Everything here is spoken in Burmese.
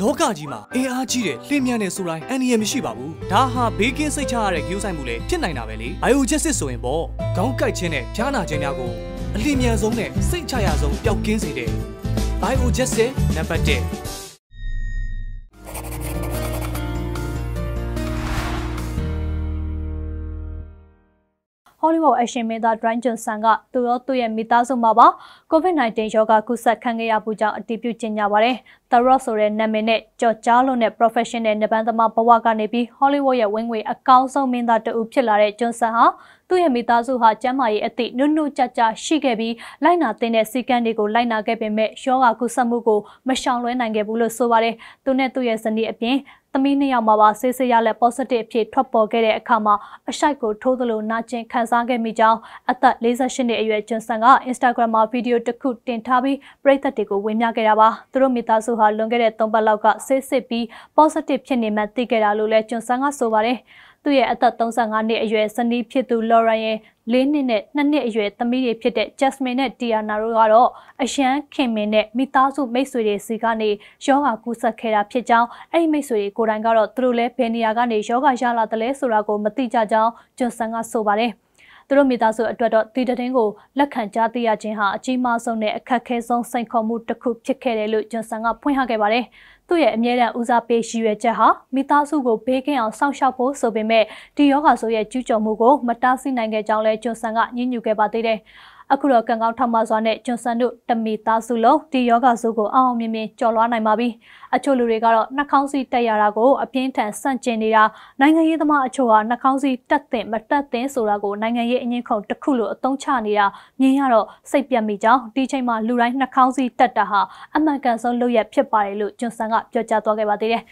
လောကကြီးမှာအင်အားကြီးတဲ့လင်းမြန်တဲ့ဆိုတိုင်းအန္တရာယ်မရှိပါဘူးဒါဟာဘေးကင်းစိတ်ချရတဲ့ကြိုးဆိုင်မှုလည်းဖြစ်နိုင်တာပဲလေအာယုချက်စစ်ဆိုရင်ပေါ့ခေါင်းကိုက်ခြင်းနဲ့ဖြားနာခြင်းများကိုအလင်းမြန်ဆုံးနဲ့စိတ်ချရဆုံးပျောက်ကင်းစေတဲ့ Biogenesis နံပါတ်1ဟောလိဝုဒ်အရှင်မင်းသားဒရိုင်းဂျွန်ဆန်ကသူရောသူ့ရဲ့မိသားစုမှာပါ COVID-19 ရောဂါကူးစက်ခံခဲ့ရမှုကြောင့်အတည်ပြုကြေညာပါတယ်။ The Rock ဆိုတဲ့နာမည်နဲ့ကြော်ကြားလို့နဲ့ professional နပန်းသမားဘဝကနေပြီးဟောလိဝုဒ်ရဲ့ဝင်ငွေအကောင်းဆုံးမင်းသားတဦးဖြစ်လာတဲ့ဂျွန်ဆန်ဟာသူ့ရဲ့မိသားစုဟာကျန်းမာရေးအသည့်နုနုကြကြရှိခဲ့ပြီးလိုက်နာတင်တဲ့စည်းကမ်းတွေကိုလိုက်နာခဲ့ပေမဲ့ရောဂါကူးစက်မှုကိုမရှောင်လွှဲနိုင်ခဲ့ဘူးလို့ဆိုပါတယ်။သူနဲ့သူ့ရဲ့ဇနီးအပြင်သမီးနှစ်ယောက်မှာပါဆေးဆေးရလက် positive အဖြစ်ထွက်ပေါ်ခဲ့တဲ့အခါမှာအရှိုက်ကိုထိုးသလိုနာကျင်ခံစားခဲ့မိကြောင်းအသက်48နှစ်အရွယ်ဂျွန်ဆန်က Instagram မှာဗီဒီယိုတစ်ခုတင်ထားပြီးပရိသတ်တွေကိုဝေမျှခဲ့တာပါသူတို့မိသားစုဟာလွန်ခဲ့တဲ့3ပတ်လောက်ကဆေးစစ်ပြီး positive ဖြစ်နေမှသိခဲ့တာလို့လည်းဂျွန်ဆန်ကဆိုပါတယ်။သူ့ရဲ့အသက်35နှစ်အရွယ်ဇနီးဖြစ်သူ Lauren ရဲ့၄နှစ်နဲ့2နှစ်အရွယ်သမီးတွေဖြစ်တဲ့ Jasmine နဲ့ Tiana တို့ကတော့အရှမ်းခင်မင်နဲ့မိသားစုမိတ်ဆွေတွေစီကနေယောဂကူးစက်ခဲ့တာဖြစ်ကြောင်းအဲ့ဒီမိတ်ဆွေတွေကိုယ်တိုင်ကတော့သူတို့လည်းဘယ်နေရာကနေယောဂရလာတယ်လဲဆိုတာကိုမသိကြကြောင်းဂျွန်ဆန်ကဆိုပါတယ်။သူတို့မိသားစုအတွက်တော့ဒီသတင်းကိုလက်ခံကြားသိရခြင်းဟာအကြီးမားဆုံးနဲ့အခက်ခဲဆုံးစိန်ခေါ်မှုတစ်ခုဖြစ်ခဲ့တယ်လို့ဂျွန်ဆန်ကဖွင့်ဟခဲ့ပါတယ်။သူ့ရဲ့အမြဲတမ်းဦးစားပေးရည်ရွယ်ချက်ဟာမိသားစုကိုဘေးကင်းအောင်စောင့်ရှောက်ဖို့ဆိုပေမဲ့ဒီယောဂဆိုရဲ့ကျူးကျော်မှုကိုမတားဆီးနိုင်ခဲ့ကြောင်းလဲဂျွန်ဆန်ကညှဉ်းညူခဲ့ပါသေးတယ်။အခုတော့ကံကောင်းထောက်မစွာနဲ့ဂျွန်ဆန်တို့တမီသားစုလုံးဒီယောဂစုကိုအောင်အောင်မြင်မြင်ကျော်လွှားနိုင်ပါပြီအချို့လူတွေကတော့နှာခေါင်းစီတက်ရတာကိုအပြင်းထန်ဆန့်ကျင်နေတာနိုင်ငံရေးသမားအချို့ဟာနှာခေါင်းစီတက်တဲ့မတက်တဲ့ဆိုတာကိုနိုင်ငံရေးအငင်းခုံတစ်ခုလိုအသုံးချနေတာမြင်ရတော့စိတ်ပြတ်မိကြောင်းဒီချိန်မှာလူတိုင်းနှာခေါင်းစီတက်တာဟာအမှန်ကန်ဆုံးလုပ်ရဖြစ်ပါတယ်လို့ဂျွန်ဆန်ကပြောကြားသွားခဲ့ပါသေးတယ်